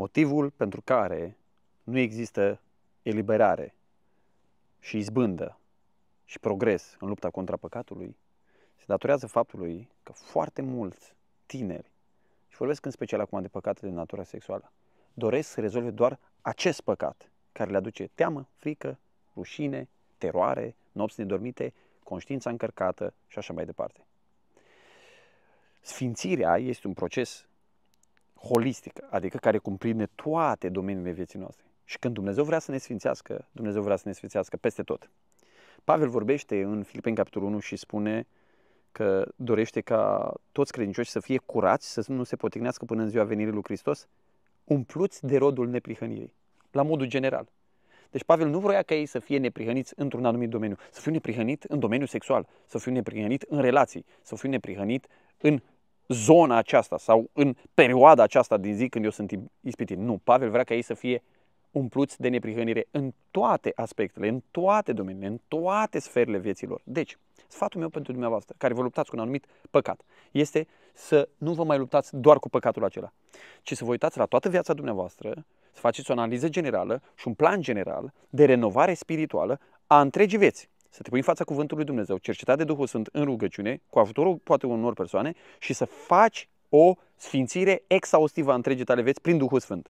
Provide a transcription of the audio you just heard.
Motivul pentru care nu există eliberare și izbândă și progres în lupta contra păcatului se datorează faptului că foarte mulți tineri, și vorbesc în special acum de păcate de natură sexuală, doresc să rezolve doar acest păcat care le aduce teamă, frică, rușine, teroare, nopți nedormite, conștiința încărcată și așa mai departe. Sfințirea este un proces holistică, adică care cuprinde toate domeniile vieții noastre. Și când Dumnezeu vrea să ne sfințească, Dumnezeu vrea să ne sfințească peste tot. Pavel vorbește în Filipeni capitolul 1 și spune că dorește ca toți credincioși să fie curați, să nu se potignească până în ziua venirii lui Hristos, umpluți de rodul neprihănirii, la modul general. Deci Pavel nu vrea ca ei să fie neprihăniți într-un anumit domeniu. Să fiu neprihănit în domeniul sexual, să fiu neprihănit în relații, să fiu neprihănit în zona aceasta sau în perioada aceasta din zi când eu sunt ispitit. Nu, Pavel vrea ca ei să fie umpluți de neprihănire în toate aspectele, în toate domeniile, în toate sferele vieților. Deci, sfatul meu pentru dumneavoastră, care vă luptați cu un anumit păcat, este să nu vă mai luptați doar cu păcatul acela, ci să vă uitați la toată viața dumneavoastră, să faceți o analiză generală și un plan general de renovare spirituală a întregii vieți. Să te pui în fața cuvântului lui Dumnezeu, cercetat de Duhul Sfânt în rugăciune, cu ajutorul poate unor persoane și să faci o sfințire exhaustivă a întregii tale vieți prin Duhul Sfânt.